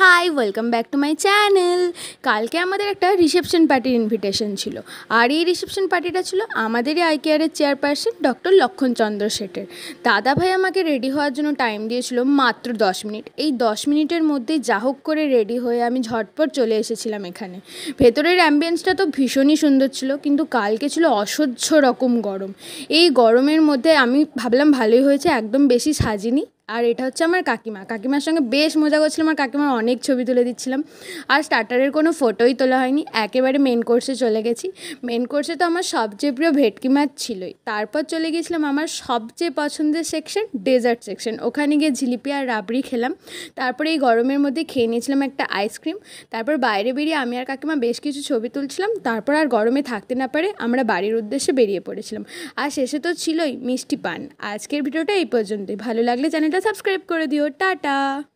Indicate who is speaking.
Speaker 1: high welcome back to my channel কালকে আমাদের একটা রিসেপশন পার্টির ইনভিটেশন ছিল আর এই রিসেপশন পার্টিটা ছিল আমাদেরই আই কেয়ারের চেয়ারপারসন ডক্টর লক্ষণচন্দ্র শেঠের দাদা ভাই আমাকে রেডি হওয়ার জন্য টাইম দিয়েছিল মাত্র দশ মিনিট এই দশ মিনিটের মধ্যেই যা হোক করে রেডি হয়ে আমি ঝটপট চলে এসেছিলাম এখানে ভেতরের অ্যাম্বিয়েন্সটা তো ভীষণই সুন্দর ছিল কিন্তু কালকে ছিল অসহ্য রকম গরম এই গরমের মধ্যে আমি ভাবলাম ভালোই হয়েছে একদম বেশি সাজিনি আর এটা হচ্ছে আমার কাকিমা কাকিমার সঙ্গে বেশ মজা করছিলাম আর কাকিমার অনেক ছবি তুলে দিচ্ছিলাম আর স্টার্টারের কোনো ফটোই তোলা হয়নি একেবারে মেন কোর্সে চলে গেছি মেন কোর্সে তো আমার সবচেয়ে প্রিয় ভেটকি মাছ ছিলই তারপর চলে গেছিলাম আমার সবচেয়ে পছন্দের সেকশন ডেজার্ট সেকশন ওখানে গিয়ে জিলিপি আর রাবড়ি খেলাম তারপরে এই গরমের মধ্যে খেয়ে নিয়েছিলাম একটা আইসক্রিম তারপর বাইরে বেরিয়ে আমি আর কাকিমা বেশ কিছু ছবি তুলছিলাম তারপর আর গরমে থাকতে না পারে আমরা বাড়ির উদ্দেশ্যে বেরিয়ে পড়েছিলাম আর শেষে তো ছিলই মিষ্টি পান আজকের ভিডিওটা এই পর্যন্তই ভালো লাগলে জানেন চ্যানেলটা সাবস্ক্রাইব করে দিও টাটা